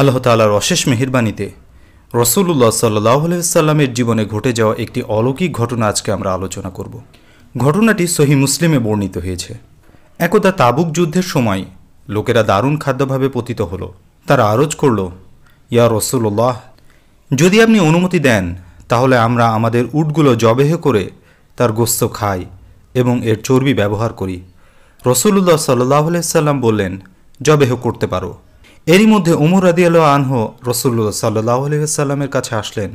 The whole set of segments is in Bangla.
আল্লাহ তালার অশেষ মেহেরবানীতে রসুল্লাহ সাল্লাহ সাল্লামের জীবনে ঘটে যাওয়া একটি অলৌকিক ঘটনা আজকে আমরা আলোচনা করব ঘটনাটি সহি মুসলিমে বর্ণিত হয়েছে একদা তাবুক যুদ্ধের সময় লোকেরা দারুণ খাদ্যভাবে পতিত হল তারা আরজ করল ইয়া রসুল্লাহ যদি আপনি অনুমতি দেন তাহলে আমরা আমাদের উটগুলো জবেহ করে তার গোস্ত খাই এবং এর চর্বি ব্যবহার করি রসুল্লাহ সাল্লাহ সাল্লাম বললেন জবেহ করতে পারো এরই মধ্যে ওমর রাদিয়াল আনহ রসুল্লাহ সাল্লাহ আলহিহাল্লামের কাছে আসলেন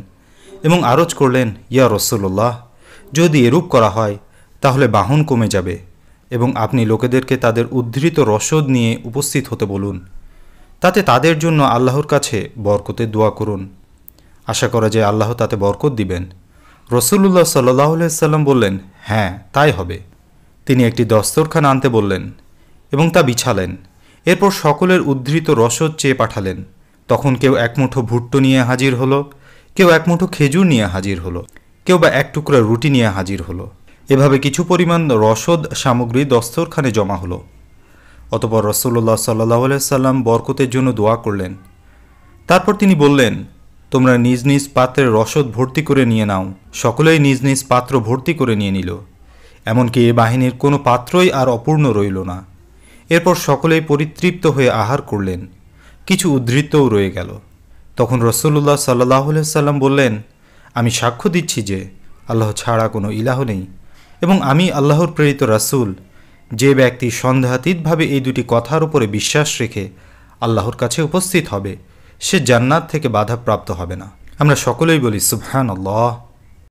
এবং আরজ করলেন ইয়া রসুল্লাহ যদি এরূপ করা হয় তাহলে বাহন কমে যাবে এবং আপনি লোকেদেরকে তাদের উদ্ধৃত রসদ নিয়ে উপস্থিত হতে বলুন তাতে তাদের জন্য আল্লাহর কাছে বরকতে দোয়া করুন আশা করা যায় আল্লাহ তাতে বরকত দিবেন রসুল্লাহ সাল্লাহ সাল্লাম বললেন হ্যাঁ তাই হবে তিনি একটি দস্তরখান আনতে বললেন এবং তা বিছালেন এরপর সকলের উদ্ধৃত রসদ চেয়ে পাঠালেন তখন কেউ এক মুঠো ভুট্টো নিয়ে হাজির হলো কেউ এক মুঠো খেজুর নিয়ে হাজির হলো কেউ বা এক টুকরা রুটি নিয়ে হাজির হলো এভাবে কিছু পরিমাণ রসদ সামগ্রী দস্তরখানে জমা হলো অতপর রসল্লাহ সাল্লাহ সাল্লাম বরকতের জন্য দোয়া করলেন তারপর তিনি বললেন তোমরা নিজ নিজ পাত্রের রসদ ভর্তি করে নিয়ে নাও সকলেই নিজ নিজ পাত্র ভর্তি করে নিয়ে নিল এমনকি এ বাহিনীর কোনো পাত্রই আর অপূর্ণ রইল না এরপর সকলেই পরিতৃপ্ত হয়ে আহার করলেন কিছু উদ্ধৃতও রয়ে গেল তখন রসল্লাহ সাল্লাহ সাল্লাম বললেন আমি সাক্ষ্য দিচ্ছি যে আল্লাহ ছাড়া কোনো ইলাহ নেই এবং আমি আল্লাহর প্রেরিত রাসুল যে ব্যক্তি সন্দেহাতীতভাবে এই দুটি কথার উপরে বিশ্বাস রেখে আল্লাহর কাছে উপস্থিত হবে সে জান্নাত থেকে বাধাপ্রাপ্ত হবে না আমরা সকলেই বলি সুবহান আল্লাহ